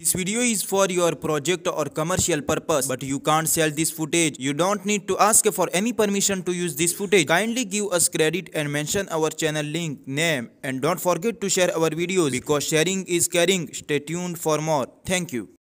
This video is for your project or commercial purpose but you can't sell this footage. You don't need to ask for any permission to use this footage. Kindly give us credit and mention our channel link, name and don't forget to share our videos because sharing is caring. Stay tuned for more. Thank you.